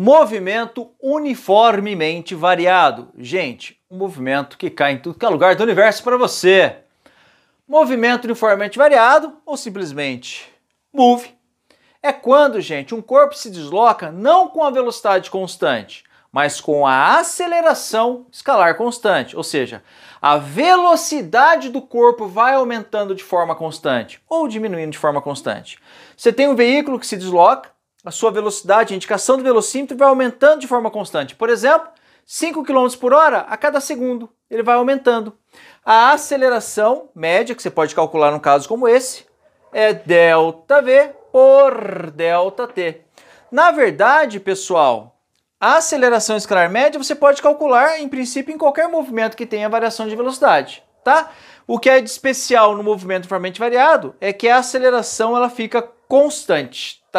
Movimento uniformemente variado. Gente, um movimento que cai em tudo que é lugar do universo para você. Movimento uniformemente variado, ou simplesmente move, é quando, gente, um corpo se desloca não com a velocidade constante, mas com a aceleração escalar constante, ou seja, a velocidade do corpo vai aumentando de forma constante ou diminuindo de forma constante. Você tem um veículo que se desloca, a sua velocidade, a indicação do velocímetro vai aumentando de forma constante. Por exemplo, 5 km por hora a cada segundo, ele vai aumentando. A aceleração média, que você pode calcular num caso como esse, é ΔV por ΔT. Na verdade, pessoal, a aceleração escalar média você pode calcular, em princípio, em qualquer movimento que tenha variação de velocidade, tá? O que é de especial no movimento formalmente variado é que a aceleração ela fica constante, tá?